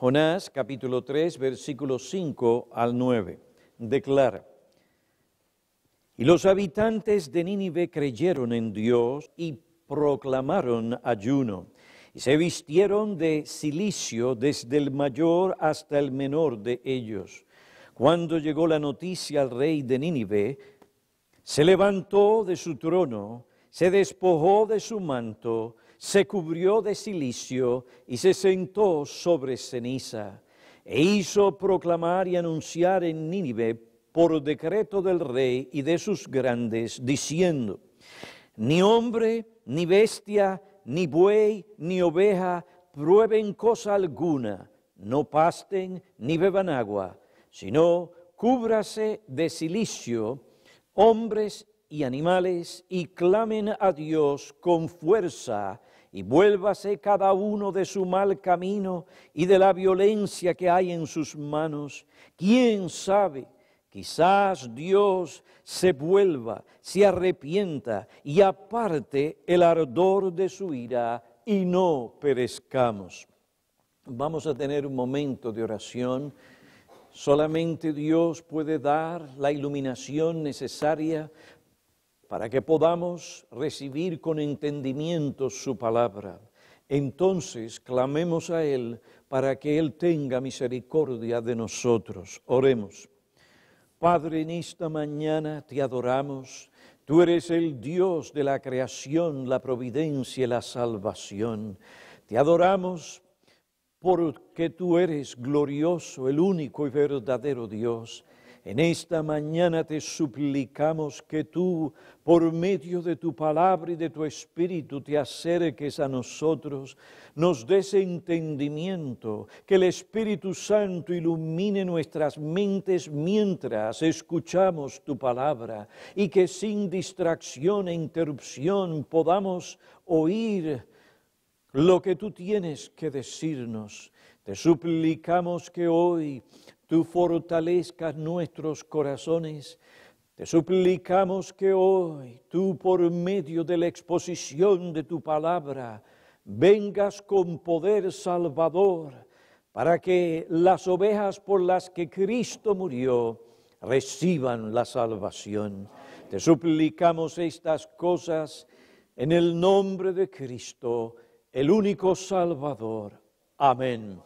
Jonás capítulo 3, versículos 5 al 9, declara, Y los habitantes de Nínive creyeron en Dios y proclamaron ayuno, y se vistieron de cilicio desde el mayor hasta el menor de ellos. Cuando llegó la noticia al rey de Nínive, se levantó de su trono, se despojó de su manto, se cubrió de silicio y se sentó sobre ceniza, e hizo proclamar y anunciar en Nínive por decreto del rey y de sus grandes, diciendo, ni hombre, ni bestia, ni buey, ni oveja, prueben cosa alguna, no pasten ni beban agua, sino cúbrase de silicio hombres y animales y clamen a Dios con fuerza y vuélvase cada uno de su mal camino y de la violencia que hay en sus manos. ¿Quién sabe? Quizás Dios se vuelva, se arrepienta y aparte el ardor de su ira y no perezcamos. Vamos a tener un momento de oración. Solamente Dios puede dar la iluminación necesaria para que podamos recibir con entendimiento su palabra. Entonces clamemos a Él para que Él tenga misericordia de nosotros. Oremos. Padre, en esta mañana te adoramos. Tú eres el Dios de la creación, la providencia y la salvación. Te adoramos porque tú eres glorioso, el único y verdadero Dios en esta mañana te suplicamos que tú, por medio de tu palabra y de tu espíritu, te acerques a nosotros, nos des entendimiento, que el Espíritu Santo ilumine nuestras mentes mientras escuchamos tu palabra y que sin distracción e interrupción podamos oír lo que tú tienes que decirnos. Te suplicamos que hoy tú fortalezcas nuestros corazones. Te suplicamos que hoy tú por medio de la exposición de tu palabra vengas con poder salvador para que las ovejas por las que Cristo murió reciban la salvación. Te suplicamos estas cosas en el nombre de Cristo, el único Salvador. Amén.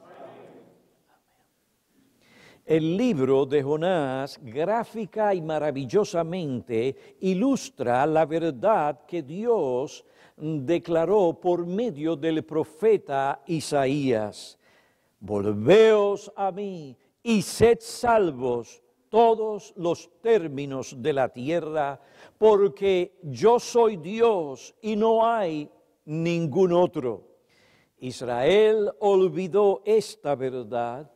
El libro de Jonás gráfica y maravillosamente ilustra la verdad que Dios declaró por medio del profeta Isaías. Volveos a mí y sed salvos todos los términos de la tierra, porque yo soy Dios y no hay ningún otro. Israel olvidó esta verdad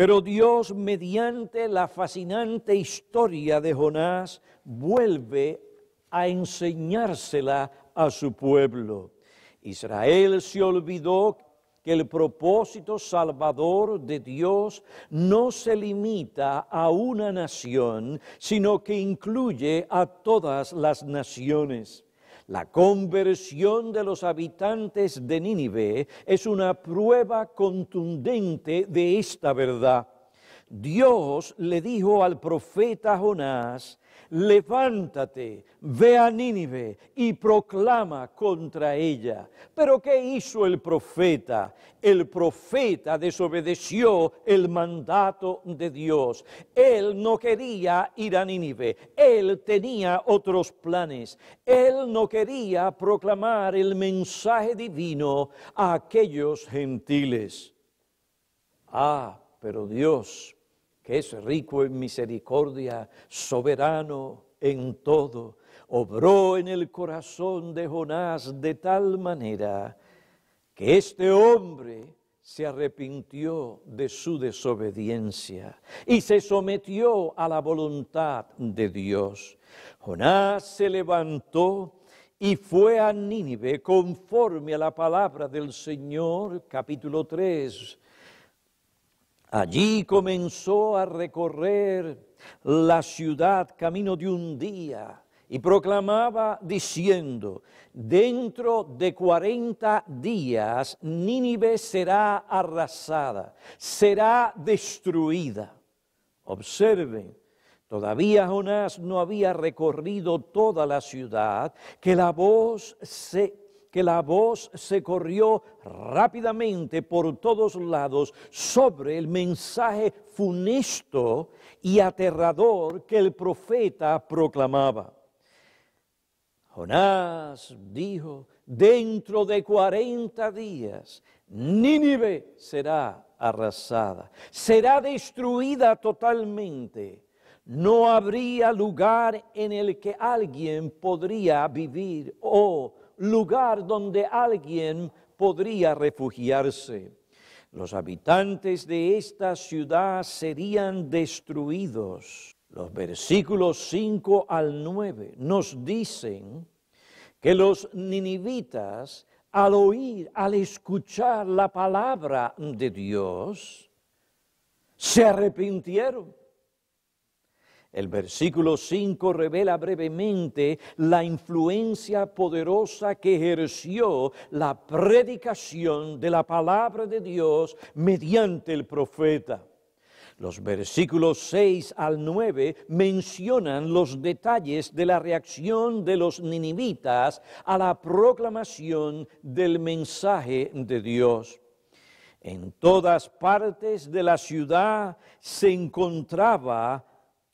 pero Dios, mediante la fascinante historia de Jonás, vuelve a enseñársela a su pueblo. Israel se olvidó que el propósito salvador de Dios no se limita a una nación, sino que incluye a todas las naciones. La conversión de los habitantes de Nínive es una prueba contundente de esta verdad. Dios le dijo al profeta Jonás, levántate, ve a Nínive y proclama contra ella. Pero ¿qué hizo el profeta? El profeta desobedeció el mandato de Dios. Él no quería ir a Nínive, él tenía otros planes. Él no quería proclamar el mensaje divino a aquellos gentiles. Ah, pero Dios es rico en misericordia, soberano en todo, obró en el corazón de Jonás de tal manera que este hombre se arrepintió de su desobediencia y se sometió a la voluntad de Dios. Jonás se levantó y fue a Nínive conforme a la palabra del Señor, capítulo 3, Allí comenzó a recorrer la ciudad camino de un día y proclamaba diciendo, dentro de cuarenta días Nínive será arrasada, será destruida. Observen, todavía Jonás no había recorrido toda la ciudad, que la voz se que la voz se corrió rápidamente por todos lados sobre el mensaje funesto y aterrador que el profeta proclamaba. Jonás dijo, dentro de cuarenta días, Nínive será arrasada, será destruida totalmente. No habría lugar en el que alguien podría vivir o oh lugar donde alguien podría refugiarse. Los habitantes de esta ciudad serían destruidos. Los versículos 5 al 9 nos dicen que los ninivitas, al oír, al escuchar la palabra de Dios, se arrepintieron el versículo 5 revela brevemente la influencia poderosa que ejerció la predicación de la palabra de Dios mediante el profeta. Los versículos 6 al 9 mencionan los detalles de la reacción de los ninivitas a la proclamación del mensaje de Dios. En todas partes de la ciudad se encontraba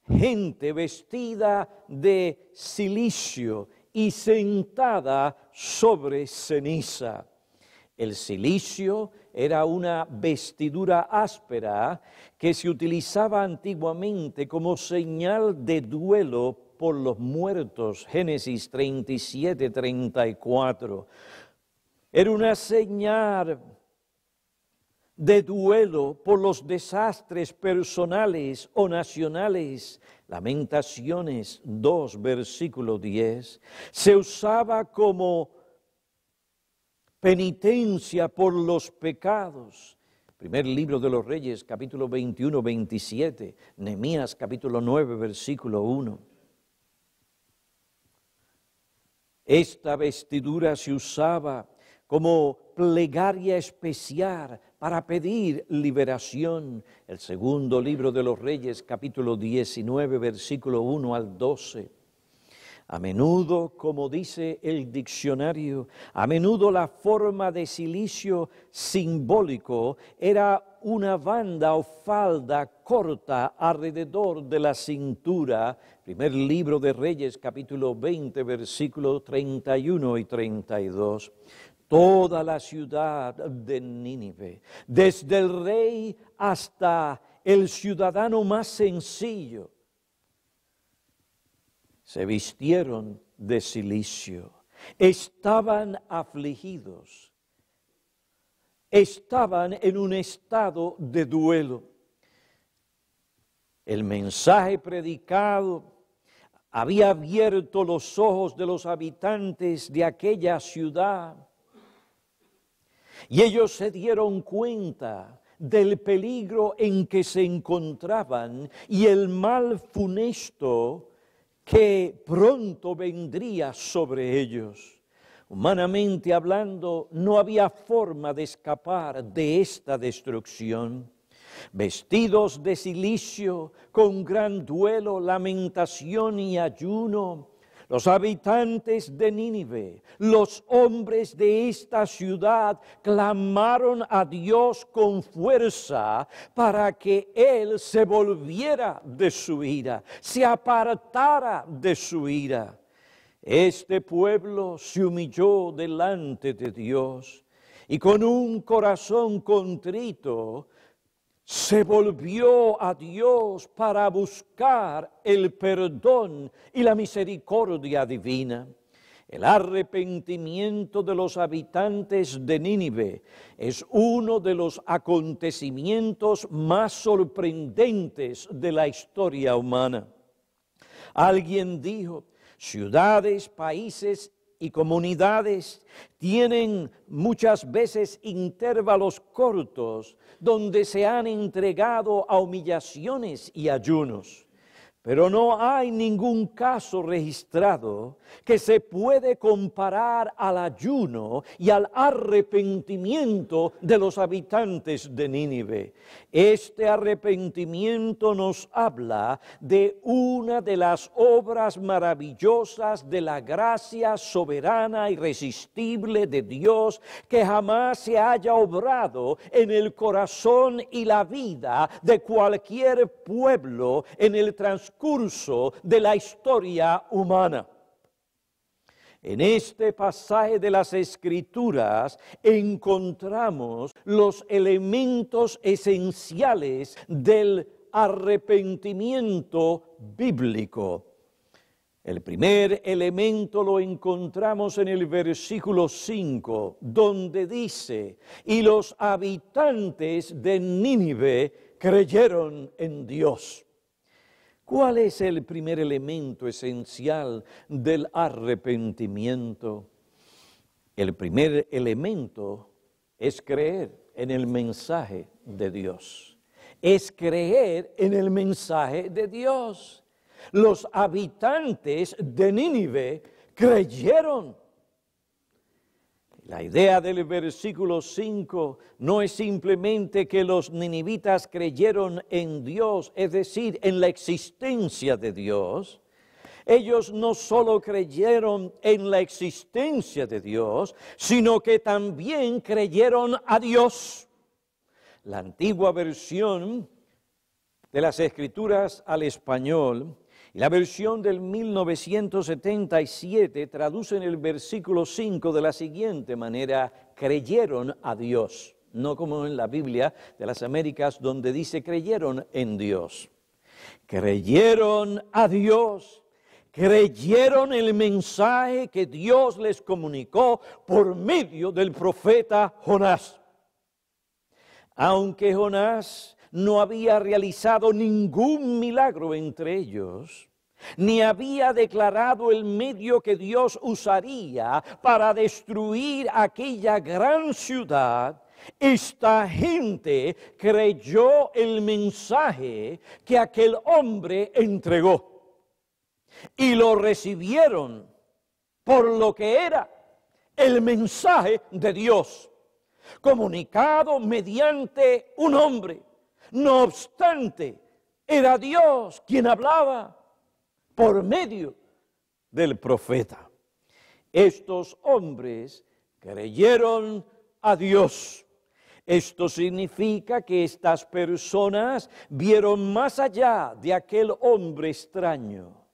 gente vestida de silicio y sentada sobre ceniza. El silicio era una vestidura áspera que se utilizaba antiguamente como señal de duelo por los muertos, Génesis 37, 34. Era una señal de duelo por los desastres personales o nacionales. Lamentaciones 2, versículo 10. Se usaba como penitencia por los pecados. Primer libro de los Reyes, capítulo 21, 27. Nemías, capítulo 9, versículo 1. Esta vestidura se usaba como plegaria especial para pedir liberación. El segundo libro de los Reyes, capítulo 19, versículo 1 al 12. A menudo, como dice el diccionario, a menudo la forma de silicio simbólico era una banda o falda corta alrededor de la cintura. Primer libro de Reyes, capítulo 20, versículo 31 y 32 toda la ciudad de Nínive, desde el rey hasta el ciudadano más sencillo, se vistieron de silicio, estaban afligidos, estaban en un estado de duelo. El mensaje predicado había abierto los ojos de los habitantes de aquella ciudad y ellos se dieron cuenta del peligro en que se encontraban y el mal funesto que pronto vendría sobre ellos. Humanamente hablando, no había forma de escapar de esta destrucción. Vestidos de silicio, con gran duelo, lamentación y ayuno, los habitantes de Nínive, los hombres de esta ciudad, clamaron a Dios con fuerza para que Él se volviera de su ira, se apartara de su ira. Este pueblo se humilló delante de Dios y con un corazón contrito se volvió a Dios para buscar el perdón y la misericordia divina. El arrepentimiento de los habitantes de Nínive es uno de los acontecimientos más sorprendentes de la historia humana. Alguien dijo, ciudades, países y comunidades tienen muchas veces intervalos cortos donde se han entregado a humillaciones y ayunos. Pero no hay ningún caso registrado que se puede comparar al ayuno y al arrepentimiento de los habitantes de Nínive. Este arrepentimiento nos habla de una de las obras maravillosas de la gracia soberana irresistible de Dios que jamás se haya obrado en el corazón y la vida de cualquier pueblo en el transcurso Curso de la historia humana. En este pasaje de las Escrituras encontramos los elementos esenciales del arrepentimiento bíblico. El primer elemento lo encontramos en el versículo 5, donde dice, y los habitantes de Nínive creyeron en Dios. ¿Cuál es el primer elemento esencial del arrepentimiento? El primer elemento es creer en el mensaje de Dios. Es creer en el mensaje de Dios. Los habitantes de Nínive creyeron la idea del versículo 5 no es simplemente que los ninivitas creyeron en Dios, es decir, en la existencia de Dios. Ellos no solo creyeron en la existencia de Dios, sino que también creyeron a Dios. La antigua versión de las escrituras al español la versión del 1977 traduce en el versículo 5 de la siguiente manera, creyeron a Dios, no como en la Biblia de las Américas donde dice creyeron en Dios. Creyeron a Dios, creyeron el mensaje que Dios les comunicó por medio del profeta Jonás. Aunque Jonás no había realizado ningún milagro entre ellos, ni había declarado el medio que Dios usaría para destruir aquella gran ciudad, esta gente creyó el mensaje que aquel hombre entregó y lo recibieron por lo que era el mensaje de Dios, comunicado mediante un hombre no obstante, era Dios quien hablaba por medio del profeta. Estos hombres creyeron a Dios. Esto significa que estas personas vieron más allá de aquel hombre extraño,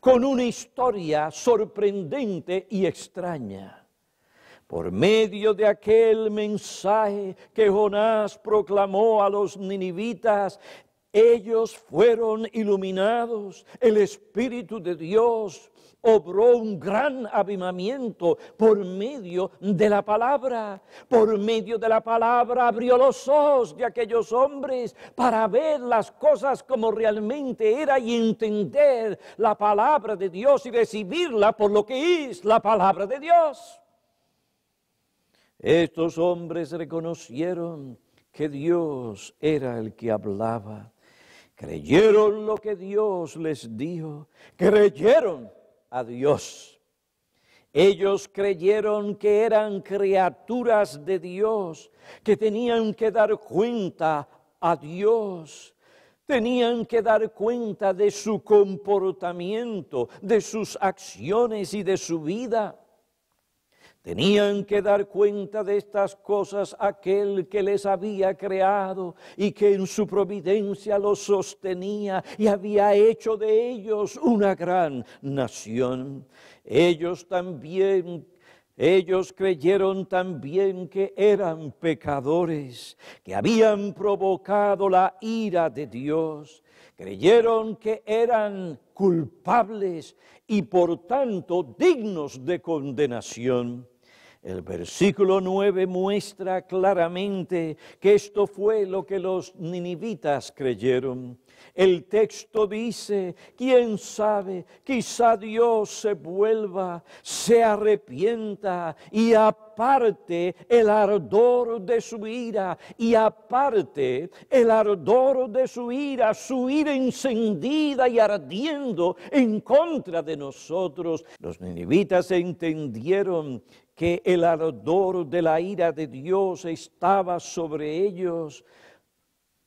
con una historia sorprendente y extraña por medio de aquel mensaje que Jonás proclamó a los ninivitas, ellos fueron iluminados, el Espíritu de Dios obró un gran avivamiento por medio de la palabra. Por medio de la palabra abrió los ojos de aquellos hombres para ver las cosas como realmente era y entender la palabra de Dios y recibirla por lo que es la palabra de Dios. Estos hombres reconocieron que Dios era el que hablaba. Creyeron lo que Dios les dijo. Creyeron a Dios. Ellos creyeron que eran criaturas de Dios, que tenían que dar cuenta a Dios. Tenían que dar cuenta de su comportamiento, de sus acciones y de su vida. Tenían que dar cuenta de estas cosas aquel que les había creado y que en su providencia los sostenía y había hecho de ellos una gran nación. Ellos también ellos creyeron también que eran pecadores, que habían provocado la ira de Dios. Creyeron que eran culpables y por tanto dignos de condenación. El versículo 9 muestra claramente que esto fue lo que los ninivitas creyeron. El texto dice, quién sabe, quizá Dios se vuelva, se arrepienta y aparte el ardor de su ira y aparte el ardor de su ira, su ira encendida y ardiendo en contra de nosotros. Los ninivitas entendieron que el ardor de la ira de Dios estaba sobre ellos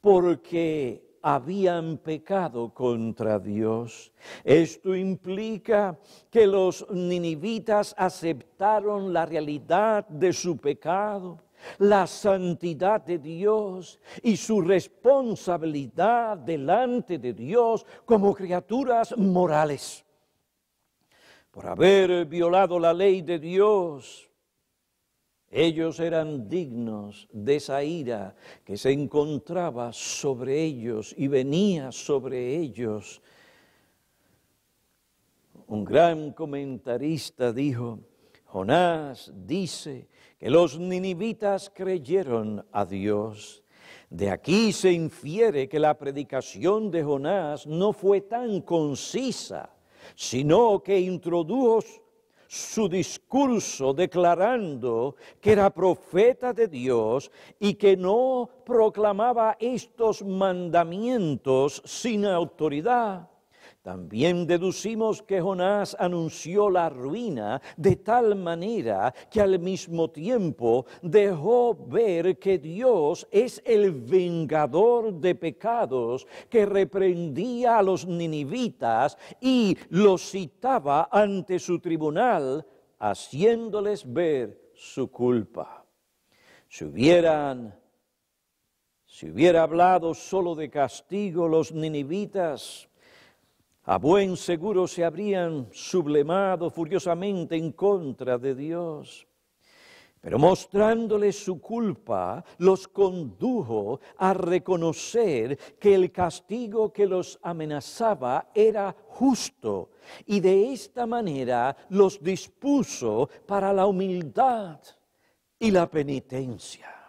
porque habían pecado contra Dios. Esto implica que los ninivitas aceptaron la realidad de su pecado, la santidad de Dios y su responsabilidad delante de Dios como criaturas morales por haber violado la ley de Dios. Ellos eran dignos de esa ira que se encontraba sobre ellos y venía sobre ellos. Un gran comentarista dijo, Jonás dice que los ninivitas creyeron a Dios. De aquí se infiere que la predicación de Jonás no fue tan concisa sino que introdujo su discurso declarando que era profeta de Dios y que no proclamaba estos mandamientos sin autoridad también deducimos que Jonás anunció la ruina de tal manera que al mismo tiempo dejó ver que Dios es el vengador de pecados que reprendía a los ninivitas y los citaba ante su tribunal, haciéndoles ver su culpa. Si hubieran, si hubiera hablado solo de castigo los ninivitas, a buen seguro se habrían sublemado furiosamente en contra de Dios. Pero mostrándoles su culpa, los condujo a reconocer que el castigo que los amenazaba era justo y de esta manera los dispuso para la humildad y la penitencia.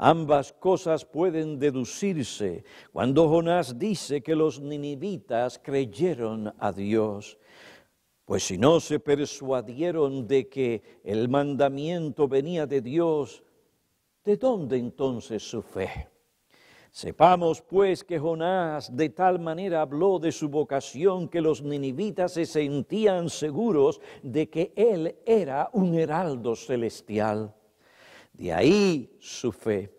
Ambas cosas pueden deducirse cuando Jonás dice que los ninivitas creyeron a Dios, pues si no se persuadieron de que el mandamiento venía de Dios, ¿de dónde entonces su fe? Sepamos pues que Jonás de tal manera habló de su vocación que los ninivitas se sentían seguros de que él era un heraldo celestial. De ahí su fe.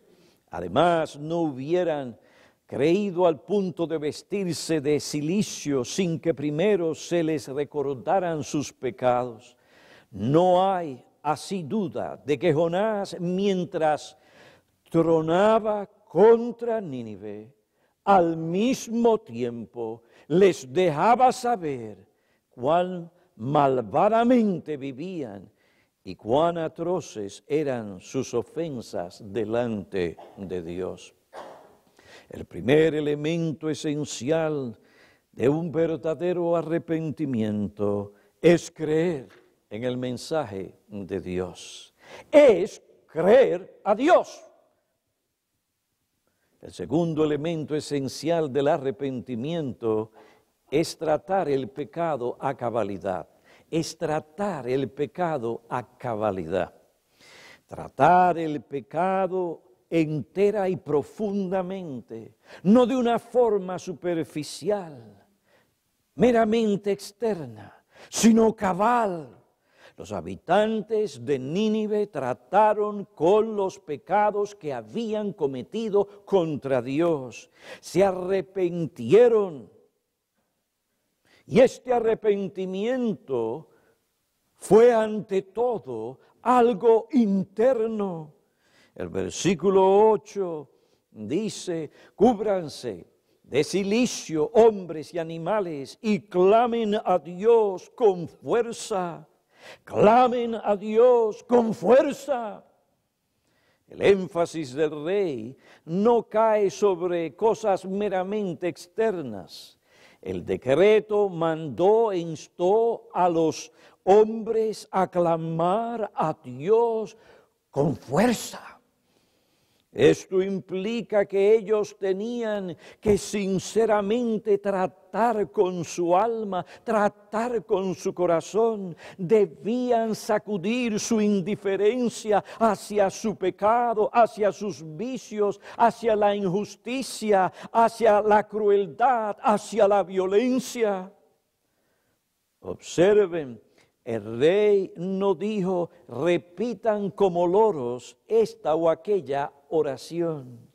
Además, no hubieran creído al punto de vestirse de silicio sin que primero se les recordaran sus pecados. No hay así duda de que Jonás, mientras tronaba contra Nínive, al mismo tiempo les dejaba saber cuán malvadamente vivían y cuán atroces eran sus ofensas delante de Dios. El primer elemento esencial de un verdadero arrepentimiento es creer en el mensaje de Dios. Es creer a Dios. El segundo elemento esencial del arrepentimiento es tratar el pecado a cabalidad es tratar el pecado a cabalidad. Tratar el pecado entera y profundamente, no de una forma superficial, meramente externa, sino cabal. Los habitantes de Nínive trataron con los pecados que habían cometido contra Dios, se arrepintieron y este arrepentimiento fue ante todo algo interno. El versículo 8 dice, cúbranse de silicio hombres y animales y clamen a Dios con fuerza, clamen a Dios con fuerza. El énfasis del rey no cae sobre cosas meramente externas, el decreto mandó e instó a los hombres a clamar a Dios con fuerza esto implica que ellos tenían que sinceramente tratar con su alma, tratar con su corazón. Debían sacudir su indiferencia hacia su pecado, hacia sus vicios, hacia la injusticia, hacia la crueldad, hacia la violencia. Observen el rey no dijo, repitan como loros esta o aquella oración,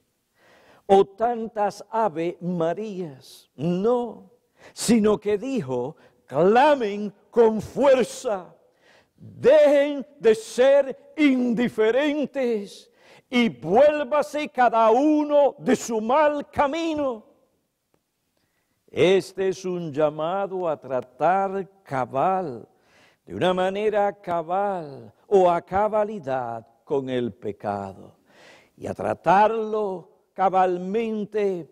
o tantas ave Marías, no, sino que dijo, clamen con fuerza, dejen de ser indiferentes y vuélvase cada uno de su mal camino. Este es un llamado a tratar cabal de una manera cabal o a cabalidad con el pecado y a tratarlo cabalmente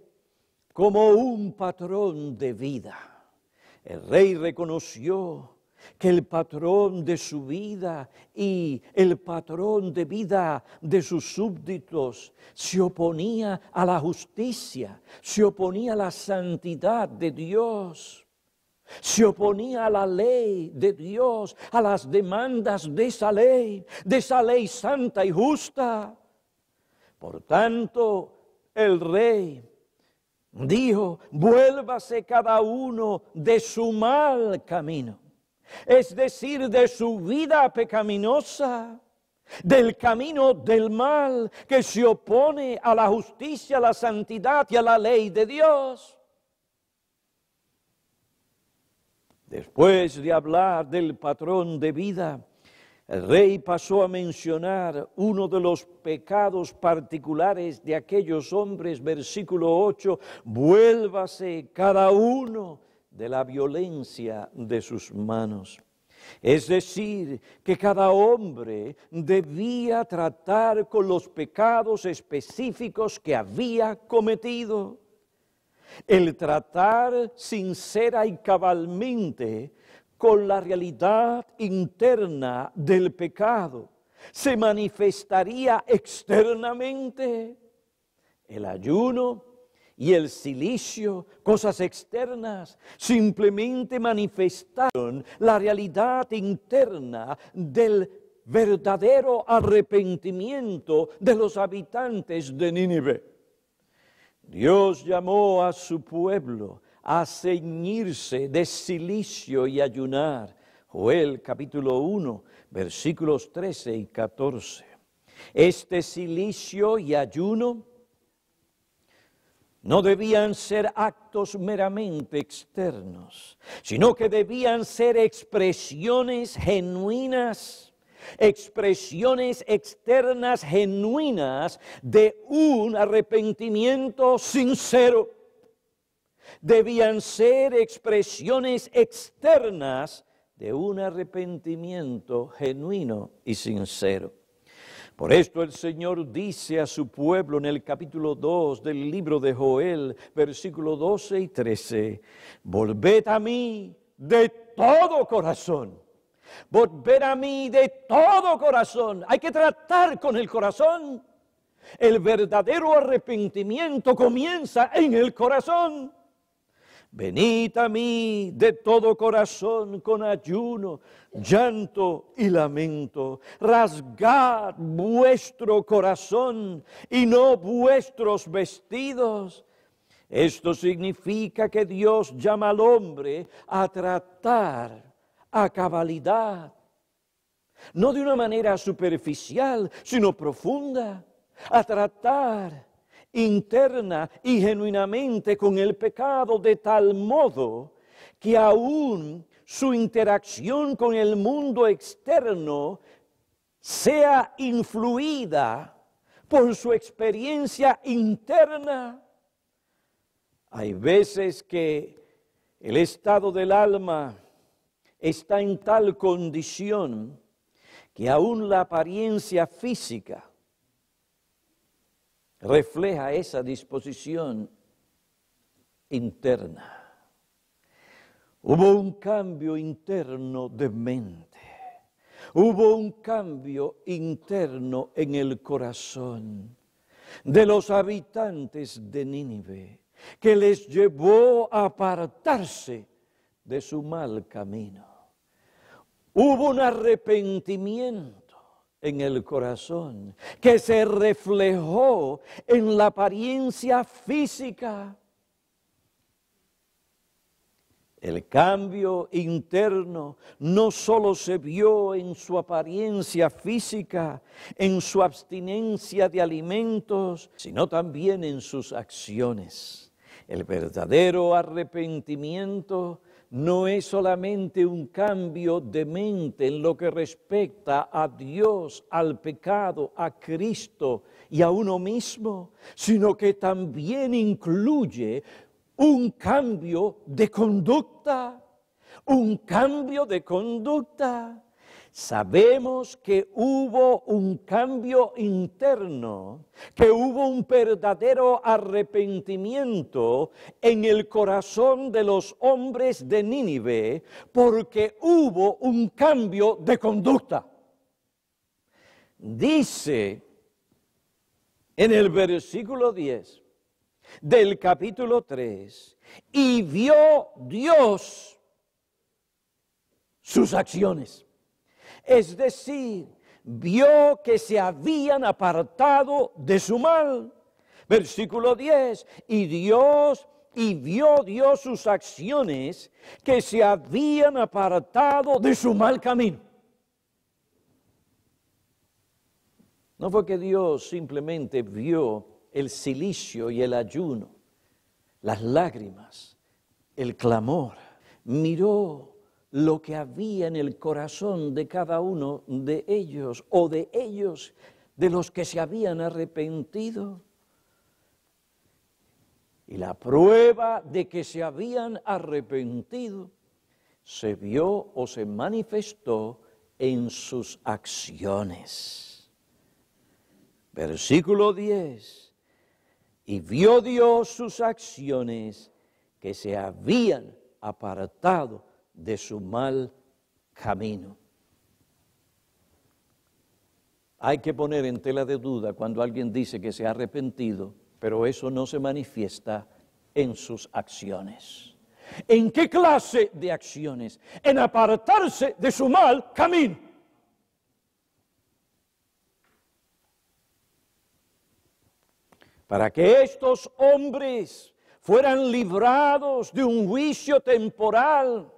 como un patrón de vida. El rey reconoció que el patrón de su vida y el patrón de vida de sus súbditos se oponía a la justicia, se oponía a la santidad de Dios. Se oponía a la ley de Dios, a las demandas de esa ley, de esa ley santa y justa. Por tanto, el rey dijo, vuélvase cada uno de su mal camino, es decir, de su vida pecaminosa del camino del mal que se opone a la justicia, a la santidad y a la ley de Dios. Después de hablar del patrón de vida, el rey pasó a mencionar uno de los pecados particulares de aquellos hombres, versículo 8, vuélvase cada uno de la violencia de sus manos. Es decir, que cada hombre debía tratar con los pecados específicos que había cometido. El tratar sincera y cabalmente con la realidad interna del pecado se manifestaría externamente el ayuno y el silicio, cosas externas, simplemente manifestaron la realidad interna del verdadero arrepentimiento de los habitantes de Nínive. Dios llamó a su pueblo a ceñirse de silicio y ayunar. Joel capítulo 1, versículos 13 y 14. Este silicio y ayuno no debían ser actos meramente externos, sino que debían ser expresiones genuinas expresiones externas genuinas de un arrepentimiento sincero. Debían ser expresiones externas de un arrepentimiento genuino y sincero. Por esto el Señor dice a su pueblo en el capítulo 2 del libro de Joel, versículo 12 y 13, Volved a mí de todo corazón volver a mí de todo corazón. Hay que tratar con el corazón. El verdadero arrepentimiento comienza en el corazón. Venid a mí de todo corazón con ayuno, llanto y lamento. Rasgad vuestro corazón y no vuestros vestidos. Esto significa que Dios llama al hombre a tratar a cabalidad, no de una manera superficial, sino profunda, a tratar interna y genuinamente con el pecado de tal modo que aún su interacción con el mundo externo sea influida por su experiencia interna. Hay veces que el estado del alma está en tal condición que aún la apariencia física refleja esa disposición interna. Hubo un cambio interno de mente. Hubo un cambio interno en el corazón de los habitantes de Nínive que les llevó a apartarse de su mal camino. Hubo un arrepentimiento en el corazón que se reflejó en la apariencia física. El cambio interno no solo se vio en su apariencia física, en su abstinencia de alimentos, sino también en sus acciones. El verdadero arrepentimiento no es solamente un cambio de mente en lo que respecta a Dios, al pecado, a Cristo y a uno mismo, sino que también incluye un cambio de conducta, un cambio de conducta. Sabemos que hubo un cambio interno, que hubo un verdadero arrepentimiento en el corazón de los hombres de Nínive, porque hubo un cambio de conducta. Dice en el versículo 10 del capítulo 3, y vio Dios sus acciones. Es decir, vio que se habían apartado de su mal. Versículo 10, y Dios, y vio Dios sus acciones que se habían apartado de su mal camino. No fue que Dios simplemente vio el silicio y el ayuno, las lágrimas, el clamor, miró lo que había en el corazón de cada uno de ellos o de ellos, de los que se habían arrepentido. Y la prueba de que se habían arrepentido se vio o se manifestó en sus acciones. Versículo 10. Y vio Dios sus acciones que se habían apartado de su mal camino. Hay que poner en tela de duda cuando alguien dice que se ha arrepentido, pero eso no se manifiesta en sus acciones. ¿En qué clase de acciones? En apartarse de su mal camino. para que estos hombres fueran librados de un juicio temporal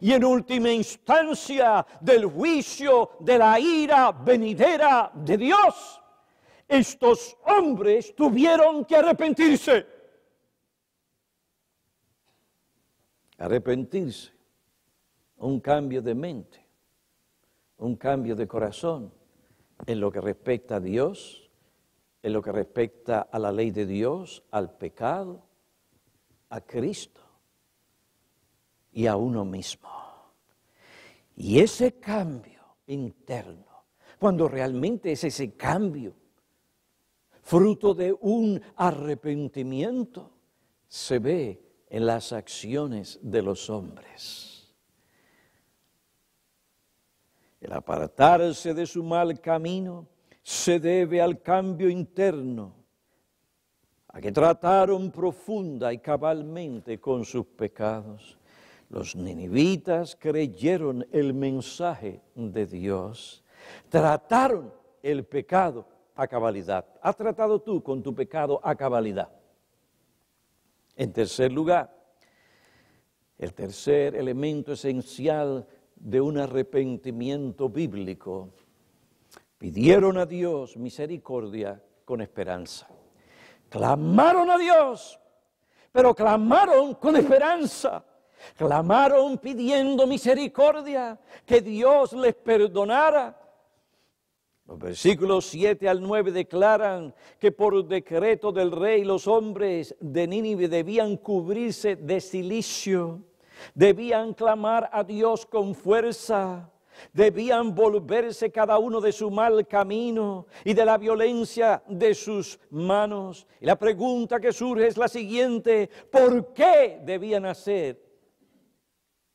y en última instancia del juicio de la ira venidera de Dios, estos hombres tuvieron que arrepentirse. Arrepentirse, un cambio de mente, un cambio de corazón en lo que respecta a Dios, en lo que respecta a la ley de Dios, al pecado, a Cristo y a uno mismo. Y ese cambio interno, cuando realmente es ese cambio, fruto de un arrepentimiento, se ve en las acciones de los hombres. El apartarse de su mal camino se debe al cambio interno, a que trataron profunda y cabalmente con sus pecados los ninivitas creyeron el mensaje de Dios, trataron el pecado a cabalidad. ¿Has tratado tú con tu pecado a cabalidad? En tercer lugar, el tercer elemento esencial de un arrepentimiento bíblico, pidieron a Dios misericordia con esperanza. Clamaron a Dios, pero clamaron con esperanza. Clamaron pidiendo misericordia, que Dios les perdonara. Los versículos 7 al 9 declaran que por decreto del rey los hombres de Nínive debían cubrirse de silicio, debían clamar a Dios con fuerza, debían volverse cada uno de su mal camino y de la violencia de sus manos. Y la pregunta que surge es la siguiente, ¿por qué debían hacer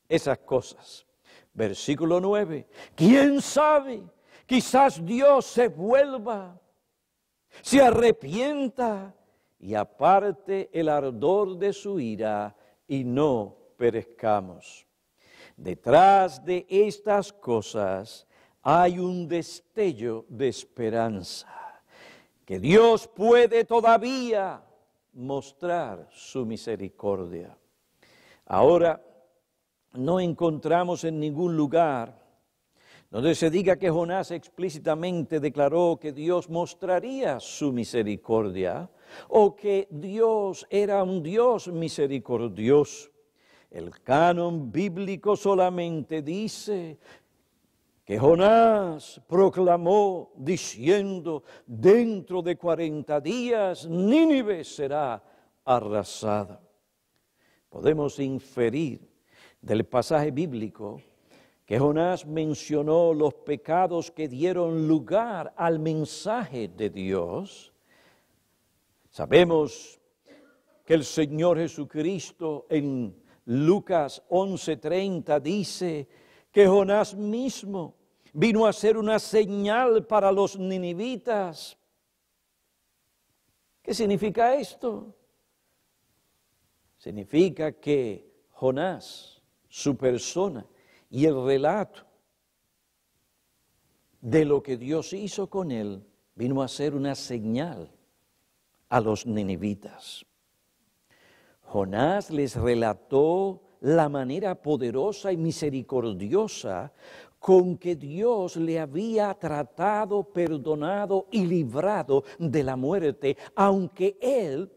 esas cosas. Versículo 9. ¿Quién sabe? Quizás Dios se vuelva, se arrepienta y aparte el ardor de su ira y no perezcamos. Detrás de estas cosas hay un destello de esperanza, que Dios puede todavía mostrar su misericordia. Ahora, no encontramos en ningún lugar donde se diga que Jonás explícitamente declaró que Dios mostraría su misericordia o que Dios era un Dios misericordioso. El canon bíblico solamente dice que Jonás proclamó diciendo, dentro de cuarenta días Nínive será arrasada. Podemos inferir del pasaje bíblico que Jonás mencionó los pecados que dieron lugar al mensaje de Dios, sabemos que el Señor Jesucristo en Lucas 11:30 dice que Jonás mismo vino a ser una señal para los ninivitas. ¿Qué significa esto? Significa que Jonás su persona y el relato de lo que Dios hizo con él vino a ser una señal a los ninivitas. Jonás les relató la manera poderosa y misericordiosa con que Dios le había tratado, perdonado y librado de la muerte, aunque él,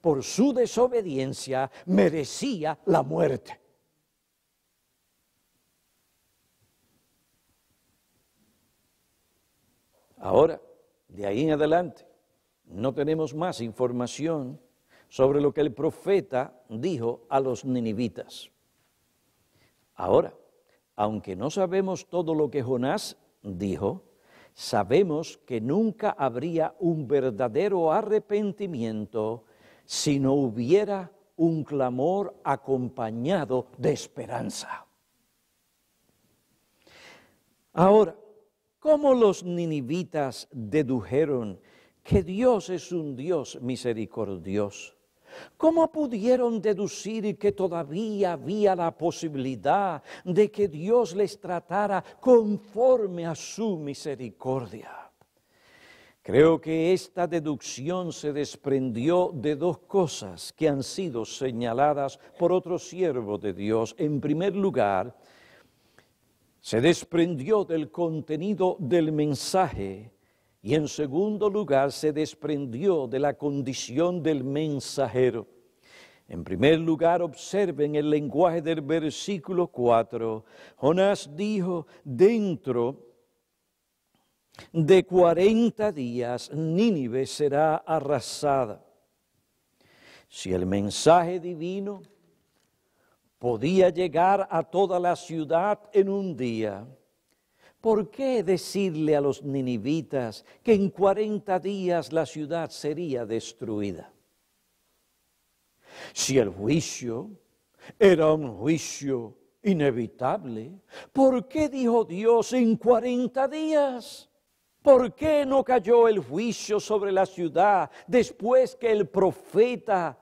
por su desobediencia, merecía la muerte. Ahora, de ahí en adelante, no tenemos más información sobre lo que el profeta dijo a los ninivitas. Ahora, aunque no sabemos todo lo que Jonás dijo, sabemos que nunca habría un verdadero arrepentimiento si no hubiera un clamor acompañado de esperanza. Ahora, ¿Cómo los ninivitas dedujeron que Dios es un Dios misericordioso? ¿Cómo pudieron deducir que todavía había la posibilidad de que Dios les tratara conforme a su misericordia? Creo que esta deducción se desprendió de dos cosas que han sido señaladas por otro siervo de Dios. En primer lugar, se desprendió del contenido del mensaje y en segundo lugar se desprendió de la condición del mensajero. En primer lugar, observen el lenguaje del versículo 4. Jonás dijo, dentro de 40 días Nínive será arrasada. Si el mensaje divino podía llegar a toda la ciudad en un día. ¿Por qué decirle a los ninivitas que en 40 días la ciudad sería destruida? Si el juicio era un juicio inevitable, ¿por qué dijo Dios en 40 días? ¿Por qué no cayó el juicio sobre la ciudad después que el profeta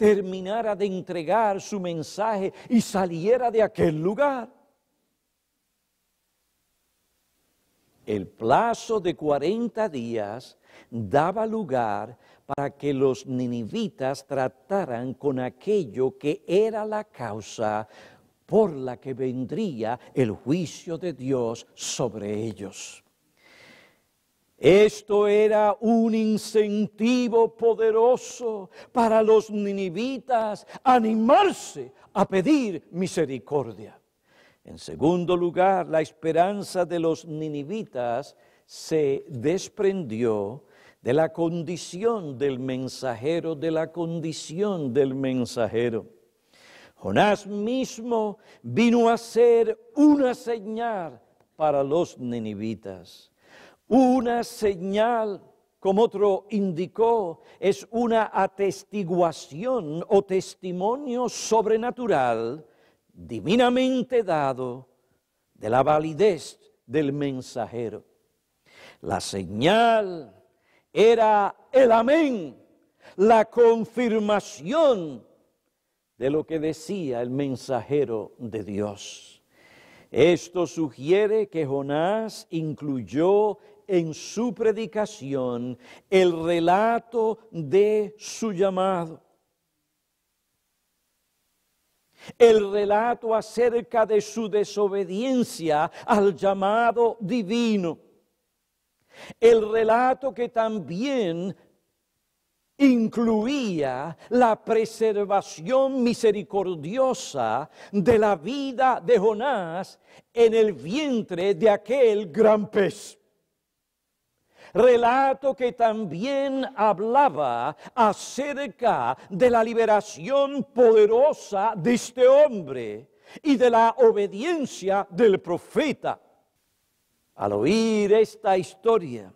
terminara de entregar su mensaje y saliera de aquel lugar. El plazo de 40 días daba lugar para que los ninivitas trataran con aquello que era la causa por la que vendría el juicio de Dios sobre ellos. Esto era un incentivo poderoso para los ninivitas animarse a pedir misericordia. En segundo lugar, la esperanza de los ninivitas se desprendió de la condición del mensajero, de la condición del mensajero. Jonás mismo vino a ser una señal para los ninivitas. Una señal, como otro indicó, es una atestiguación o testimonio sobrenatural divinamente dado de la validez del mensajero. La señal era el amén, la confirmación de lo que decía el mensajero de Dios. Esto sugiere que Jonás incluyó en su predicación el relato de su llamado. El relato acerca de su desobediencia al llamado divino. El relato que también incluía la preservación misericordiosa de la vida de Jonás en el vientre de aquel gran pez relato que también hablaba acerca de la liberación poderosa de este hombre y de la obediencia del profeta. Al oír esta historia,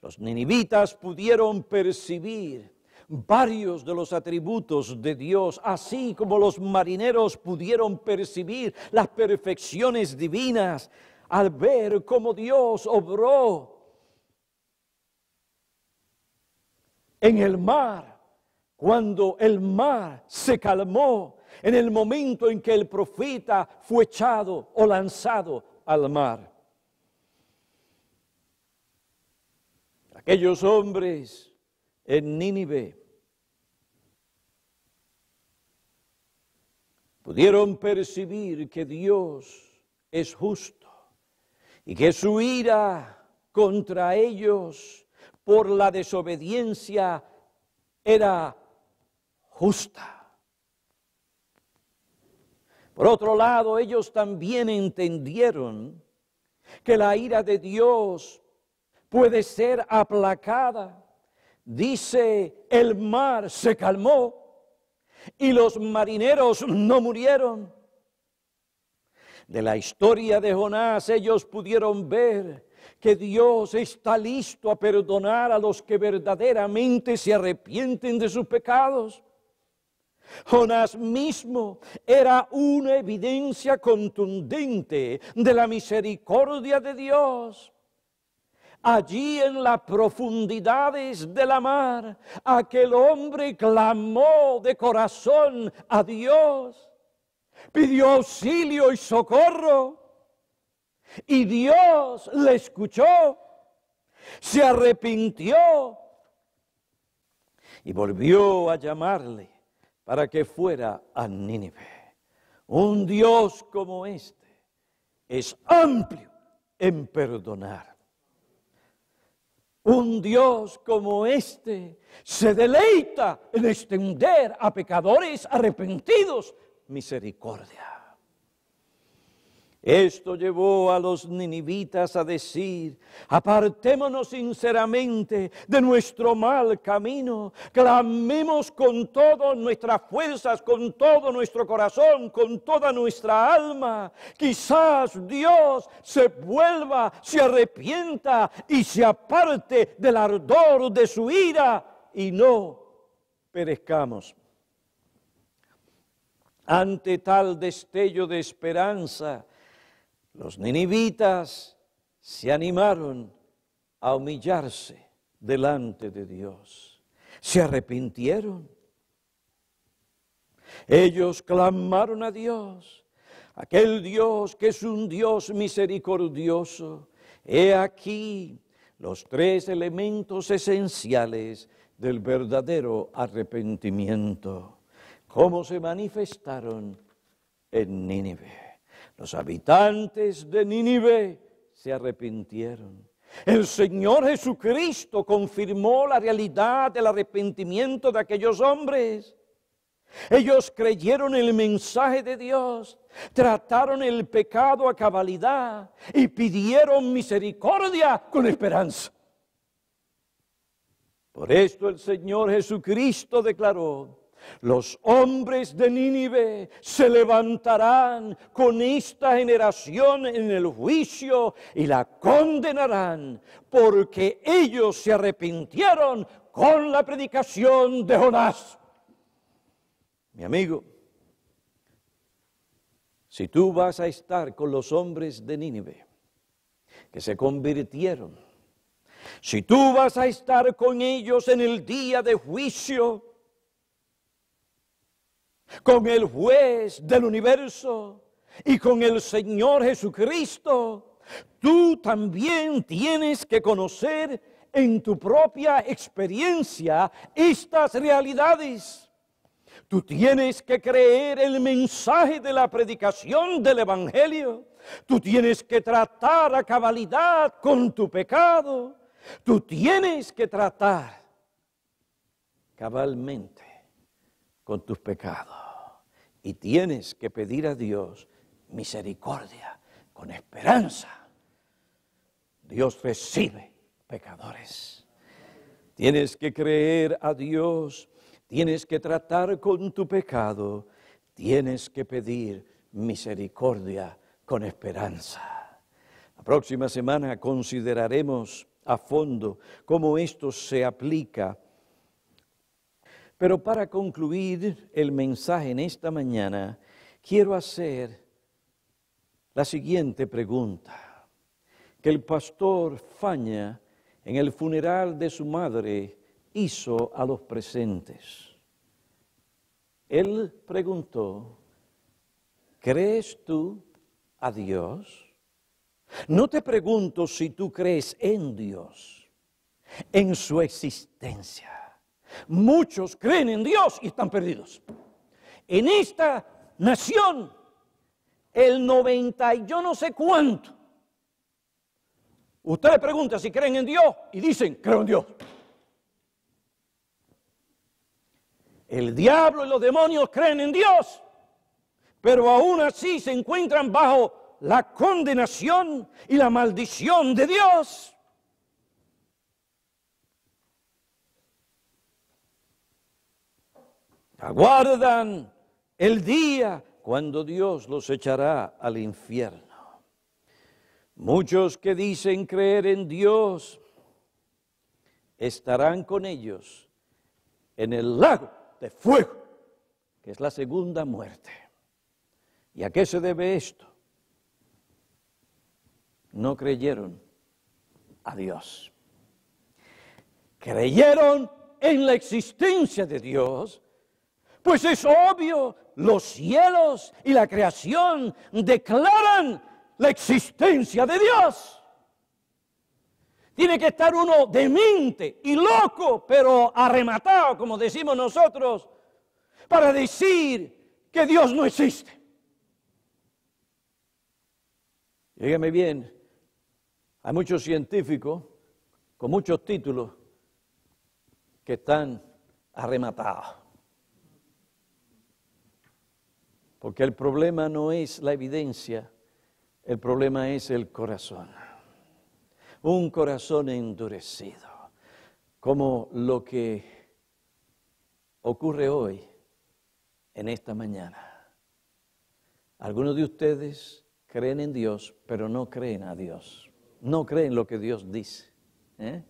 los ninivitas pudieron percibir varios de los atributos de Dios, así como los marineros pudieron percibir las perfecciones divinas al ver cómo Dios obró en el mar, cuando el mar se calmó, en el momento en que el profeta fue echado o lanzado al mar. Aquellos hombres en Nínive pudieron percibir que Dios es justo y que su ira contra ellos por la desobediencia era justa. Por otro lado, ellos también entendieron que la ira de Dios puede ser aplacada. Dice, el mar se calmó y los marineros no murieron. De la historia de Jonás ellos pudieron ver que Dios está listo a perdonar a los que verdaderamente se arrepienten de sus pecados. Jonás mismo era una evidencia contundente de la misericordia de Dios. Allí en las profundidades de la mar, aquel hombre clamó de corazón a Dios, pidió auxilio y socorro. Y Dios le escuchó, se arrepintió y volvió a llamarle para que fuera a Nínive. Un Dios como este es amplio en perdonar. Un Dios como este se deleita en extender a pecadores arrepentidos misericordia. Esto llevó a los ninivitas a decir, apartémonos sinceramente de nuestro mal camino, clamemos con todas nuestras fuerzas, con todo nuestro corazón, con toda nuestra alma. Quizás Dios se vuelva, se arrepienta y se aparte del ardor de su ira y no perezcamos. Ante tal destello de esperanza, los ninivitas se animaron a humillarse delante de Dios. Se arrepintieron. Ellos clamaron a Dios, aquel Dios que es un Dios misericordioso. He aquí los tres elementos esenciales del verdadero arrepentimiento. ¿Cómo se manifestaron en Nínive? Los habitantes de Nínive se arrepintieron. El Señor Jesucristo confirmó la realidad del arrepentimiento de aquellos hombres. Ellos creyeron el mensaje de Dios, trataron el pecado a cabalidad y pidieron misericordia con esperanza. Por esto el Señor Jesucristo declaró, los hombres de Nínive se levantarán con esta generación en el juicio y la condenarán, porque ellos se arrepintieron con la predicación de Jonás. Mi amigo, si tú vas a estar con los hombres de Nínive, que se convirtieron, si tú vas a estar con ellos en el día de juicio, con el juez del universo y con el Señor Jesucristo, tú también tienes que conocer en tu propia experiencia estas realidades. Tú tienes que creer el mensaje de la predicación del Evangelio. Tú tienes que tratar a cabalidad con tu pecado. Tú tienes que tratar cabalmente con tus pecados y tienes que pedir a Dios misericordia con esperanza. Dios recibe pecadores. Tienes que creer a Dios, tienes que tratar con tu pecado, tienes que pedir misericordia con esperanza. La próxima semana consideraremos a fondo cómo esto se aplica pero para concluir el mensaje en esta mañana, quiero hacer la siguiente pregunta que el pastor Faña en el funeral de su madre hizo a los presentes. Él preguntó, ¿crees tú a Dios? No te pregunto si tú crees en Dios, en su existencia. Muchos creen en Dios y están perdidos. En esta nación, el 90 y yo no sé cuánto. ...ustedes preguntan si creen en Dios y dicen, creo en Dios. El diablo y los demonios creen en Dios, pero aún así se encuentran bajo la condenación y la maldición de Dios. aguardan el día cuando Dios los echará al infierno. Muchos que dicen creer en Dios estarán con ellos en el lago de fuego, que es la segunda muerte. ¿Y a qué se debe esto? No creyeron a Dios. Creyeron en la existencia de Dios, pues es obvio, los cielos y la creación declaran la existencia de Dios. Tiene que estar uno demente y loco, pero arrematado, como decimos nosotros, para decir que Dios no existe. Dígame bien, hay muchos científicos con muchos títulos que están arrematados. Porque el problema no es la evidencia, el problema es el corazón. Un corazón endurecido, como lo que ocurre hoy, en esta mañana. Algunos de ustedes creen en Dios, pero no creen a Dios. No creen lo que Dios dice. ¿eh?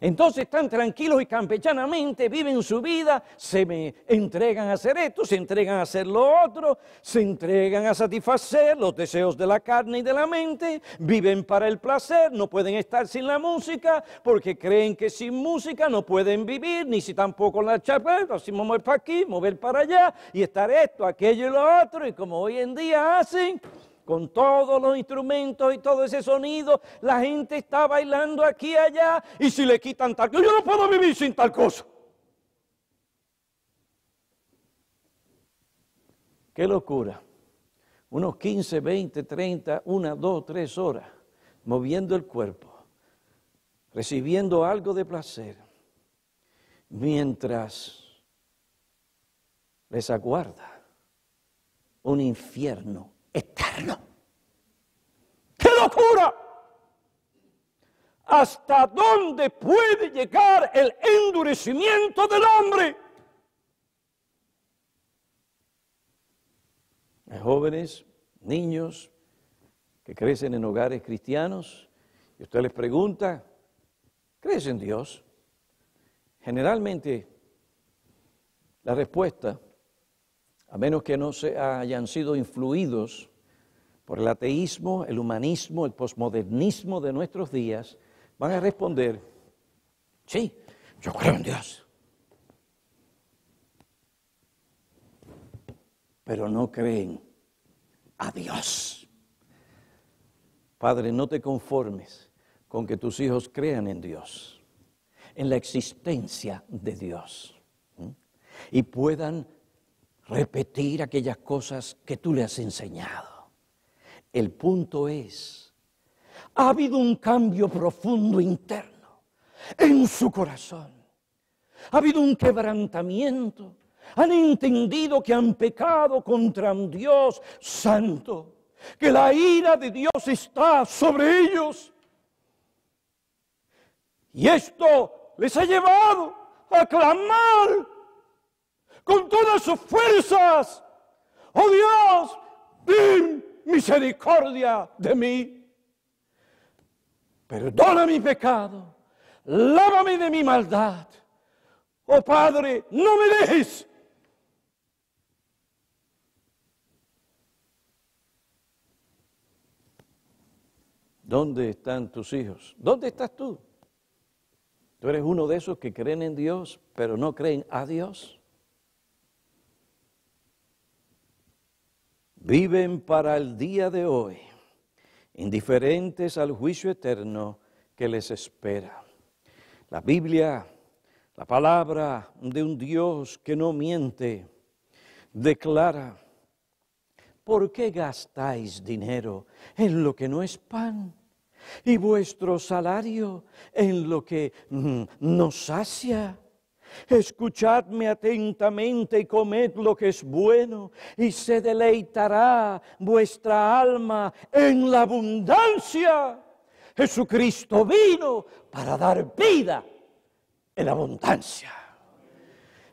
Entonces están tranquilos y campechanamente, viven su vida, se me entregan a hacer esto, se entregan a hacer lo otro, se entregan a satisfacer los deseos de la carne y de la mente, viven para el placer, no pueden estar sin la música, porque creen que sin música no pueden vivir, ni si tampoco la chapela, si mover para aquí, mover para allá, y estar esto, aquello y lo otro, y como hoy en día hacen, con todos los instrumentos y todo ese sonido, la gente está bailando aquí y allá, y si le quitan tal cosa, yo no puedo vivir sin tal cosa. Qué locura. Unos 15, 20, 30, una, dos, tres horas, moviendo el cuerpo, recibiendo algo de placer, mientras les aguarda un infierno eterno. ¡Qué locura! ¿Hasta dónde puede llegar el endurecimiento del hombre? Hay jóvenes, niños que crecen en hogares cristianos y usted les pregunta, ¿crees en Dios? Generalmente la respuesta a menos que no se hayan sido influidos por el ateísmo, el humanismo, el posmodernismo de nuestros días, van a responder, sí, yo creo en Dios, pero no creen a Dios. Padre, no te conformes con que tus hijos crean en Dios, en la existencia de Dios, y puedan repetir aquellas cosas que tú le has enseñado. El punto es, ha habido un cambio profundo interno en su corazón. Ha habido un quebrantamiento. Han entendido que han pecado contra un Dios santo, que la ira de Dios está sobre ellos. Y esto les ha llevado a clamar con todas sus fuerzas. Oh Dios, ten misericordia de mí. Perdona mi pecado, lávame de mi maldad. Oh Padre, no me dejes. ¿Dónde están tus hijos? ¿Dónde estás tú? Tú eres uno de esos que creen en Dios, pero no creen a Dios. viven para el día de hoy, indiferentes al juicio eterno que les espera. La Biblia, la palabra de un Dios que no miente, declara, ¿por qué gastáis dinero en lo que no es pan? Y vuestro salario en lo que mm, no sacia. Escuchadme atentamente y comed lo que es bueno, y se deleitará vuestra alma en la abundancia. Jesucristo vino para dar vida en abundancia.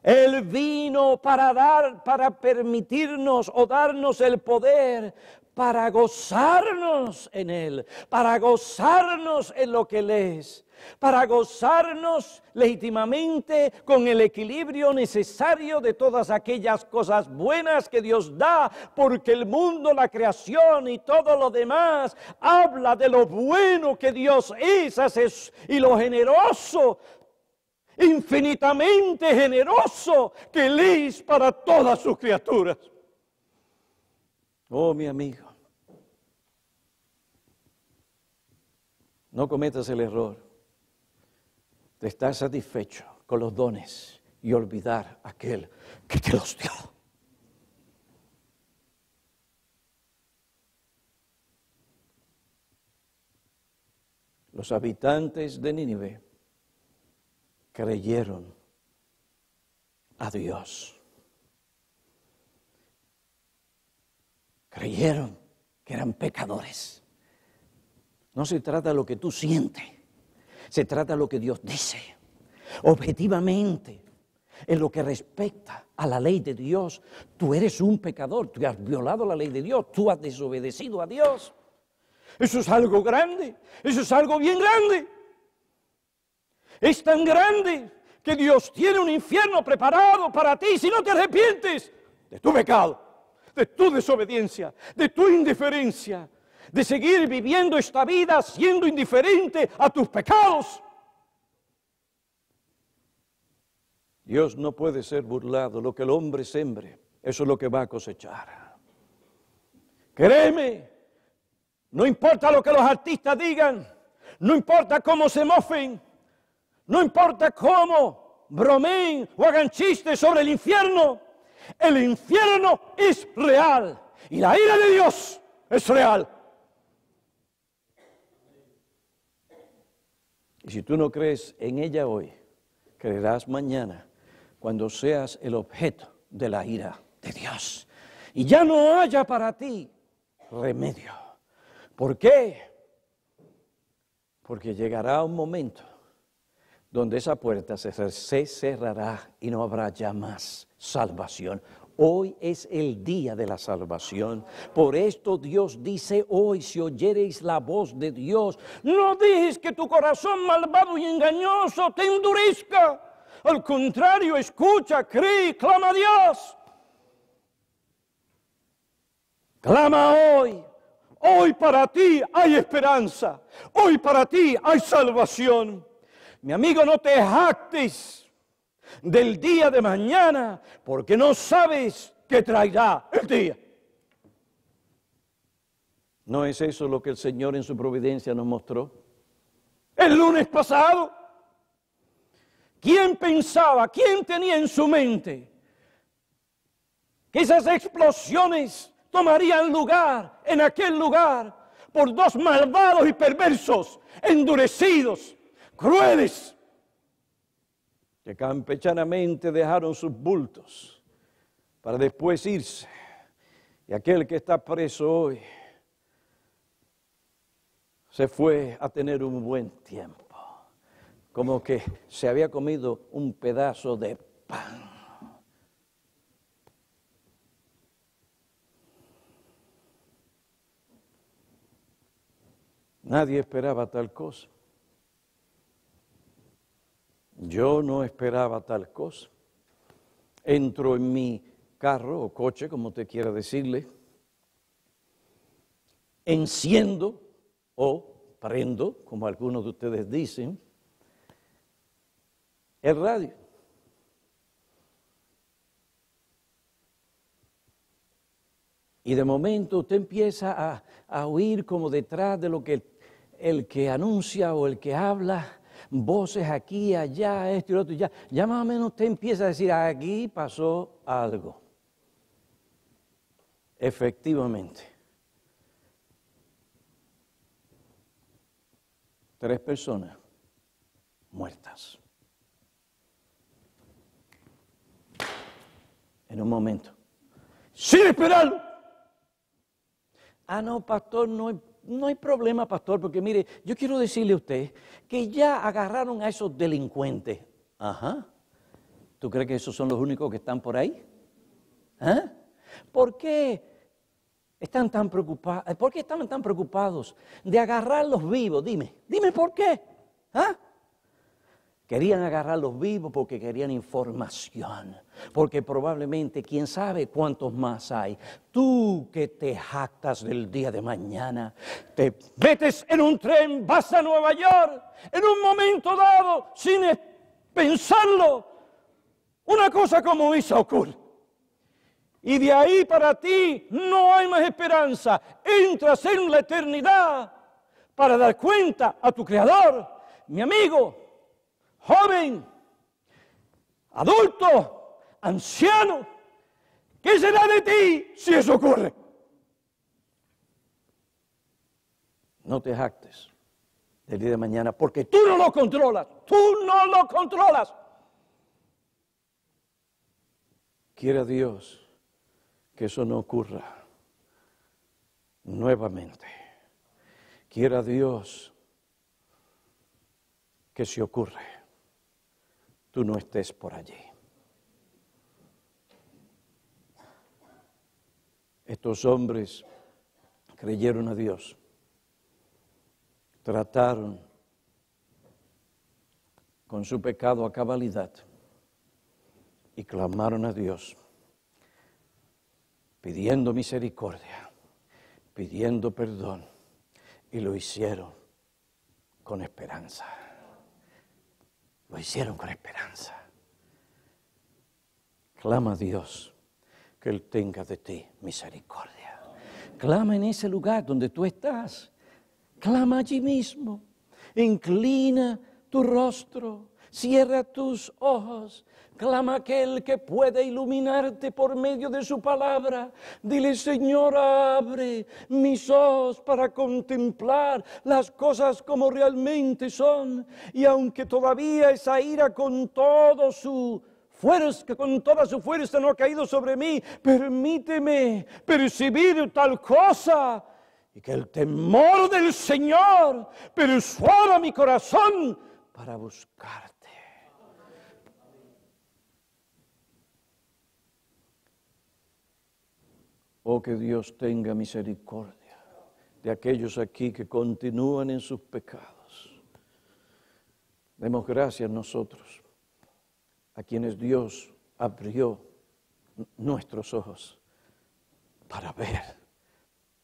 Él vino para dar, para permitirnos o darnos el poder para gozarnos en Él, para gozarnos en lo que Él es, para gozarnos legítimamente con el equilibrio necesario de todas aquellas cosas buenas que Dios da, porque el mundo, la creación y todo lo demás habla de lo bueno que Dios es y lo generoso, infinitamente generoso que Él es para todas sus criaturas. Oh, mi amigo, no cometas el error de estar satisfecho con los dones y olvidar aquel que te los dio. Los habitantes de Nínive creyeron a Dios. creyeron que eran pecadores. No se trata de lo que tú sientes, se trata de lo que Dios dice. Objetivamente, en lo que respecta a la ley de Dios, tú eres un pecador, tú has violado la ley de Dios, tú has desobedecido a Dios. Eso es algo grande, eso es algo bien grande. Es tan grande que Dios tiene un infierno preparado para ti si no te arrepientes de tu pecado de tu desobediencia, de tu indiferencia, de seguir viviendo esta vida siendo indiferente a tus pecados. Dios no puede ser burlado, lo que el hombre sembre, eso es lo que va a cosechar. Créeme, no importa lo que los artistas digan, no importa cómo se mofen, no importa cómo bromeen o hagan chistes sobre el infierno. El infierno es real y la ira de Dios es real. Y si tú no crees en ella hoy, creerás mañana cuando seas el objeto de la ira de Dios. Y ya no haya para ti remedio. ¿Por qué? Porque llegará un momento donde esa puerta se, cerrará y no habrá ya más salvación. Hoy es el día de la salvación. Por esto Dios dice hoy, si oyereis la voz de Dios, no dejes que tu corazón malvado y engañoso te endurezca. Al contrario, escucha, cree, clama a Dios. Clama hoy. Hoy para ti hay esperanza. Hoy para ti hay salvación. Mi amigo, no te jactes del día de mañana porque no sabes qué traerá el día. ¿No es eso lo que el Señor en su providencia nos mostró? El lunes pasado, ¿quién pensaba, quién tenía en su mente que esas explosiones tomarían lugar en aquel lugar por dos malvados y perversos, endurecidos, Ruedes, que campechanamente dejaron sus bultos para después irse. Y aquel que está preso hoy se fue a tener un buen tiempo, como que se había comido un pedazo de pan. Nadie esperaba tal cosa. Yo no esperaba tal cosa. Entro en mi carro o coche, como te quiera decirle, enciendo o prendo, como algunos de ustedes dicen, el radio. Y de momento usted empieza a, a oír como detrás de lo que el que anuncia o el que habla voces aquí, allá, esto y lo otro, ya, ya más o menos usted empieza a decir, aquí pasó algo. Efectivamente. Tres personas muertas. En un momento. Sin esperar Ah, no, pastor, no hay no hay problema, pastor, porque mire, yo quiero decirle a usted que ya agarraron a esos delincuentes. Ajá. ¿Tú crees que esos son los únicos que están por ahí? ¿Ah? ¿Por qué están tan preocupados? Eh, ¿Por qué estaban tan preocupados de agarrarlos vivos? Dime, dime por qué. ¿Ah? Querían agarrarlos vivos porque querían información, porque probablemente quién sabe cuántos más hay. Tú que te jactas del día de mañana, te metes en un tren, vas a Nueva York, en un momento dado, sin pensarlo, una cosa como esa ocurre. Y de ahí para ti no hay más esperanza. Entras en la eternidad para dar cuenta a tu Creador. Mi amigo, joven, adulto, anciano, ¿qué será de ti si eso ocurre? No te jactes del día de mañana porque tú no lo controlas, tú no lo controlas. Quiera Dios que eso no ocurra nuevamente. Quiera Dios que se ocurra tú no estés por allí. Estos hombres creyeron a Dios, trataron con su pecado a cabalidad y clamaron a Dios pidiendo misericordia, pidiendo perdón, y lo hicieron con esperanza. Lo hicieron con esperanza. Clama a Dios que Él tenga de ti misericordia. Clama en ese lugar donde tú estás. Clama allí mismo. Inclina tu rostro. Cierra tus ojos. Clama aquel que pueda iluminarte por medio de su palabra. Dile, Señor, abre mis ojos para contemplar las cosas como realmente son. Y aunque todavía esa ira con todo su fuerza, con toda su fuerza no ha caído sobre mí, permíteme percibir tal cosa. Y que el temor del Señor persuada mi corazón para buscar. Oh, que Dios tenga misericordia de aquellos aquí que continúan en sus pecados. Demos gracias nosotros a quienes Dios abrió nuestros ojos para ver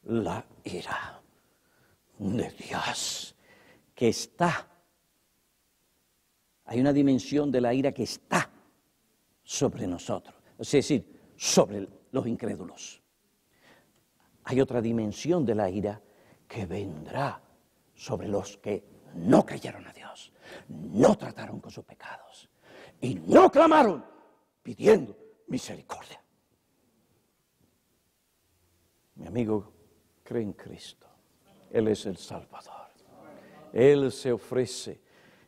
la ira de Dios que está. Hay una dimensión de la ira que está sobre nosotros, es decir, sobre los incrédulos hay otra dimensión de la ira que vendrá sobre los que no creyeron a Dios, no trataron con sus pecados y no clamaron pidiendo misericordia. Mi amigo cree en Cristo. Él es el Salvador. Él se ofrece.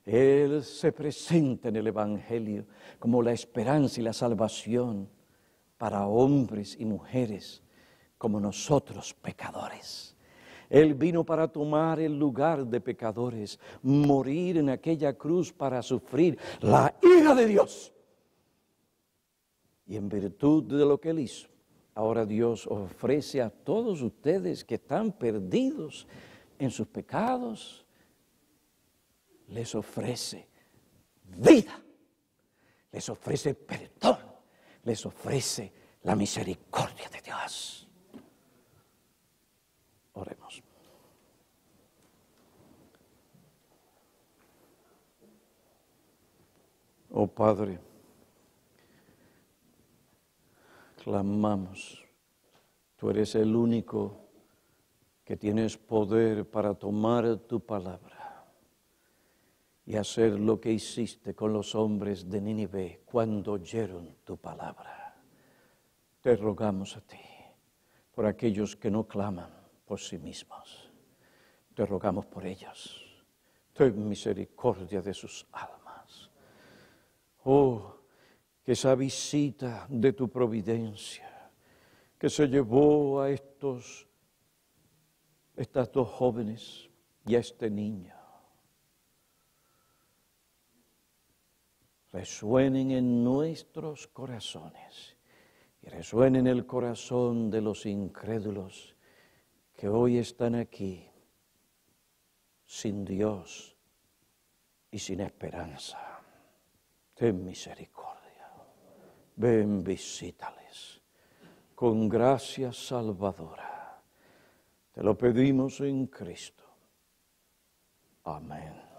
Él se presenta en el Evangelio como la esperanza y la salvación para hombres y mujeres como nosotros pecadores. Él vino para tomar el lugar de pecadores, morir en aquella cruz para sufrir la ira de Dios. Y en virtud de lo que él hizo, ahora Dios ofrece a todos ustedes que están perdidos en sus pecados, les ofrece vida, les ofrece perdón, les ofrece la misericordia de Dios. Oremos. Oh Padre, clamamos, tú eres el único que tienes poder para tomar tu palabra y hacer lo que hiciste con los hombres de Nínive cuando oyeron tu palabra. Te rogamos a ti por aquellos que no claman por sí mismos. Te rogamos por ellos. Ten misericordia de sus almas. Oh, que esa visita de tu providencia que se llevó a estos, estas dos jóvenes y a este niño, resuenen en nuestros corazones y resuenen en el corazón de los incrédulos que hoy están aquí sin Dios y sin esperanza. Ten misericordia. Ven, visítales con gracia salvadora. Te lo pedimos en Cristo. Amén.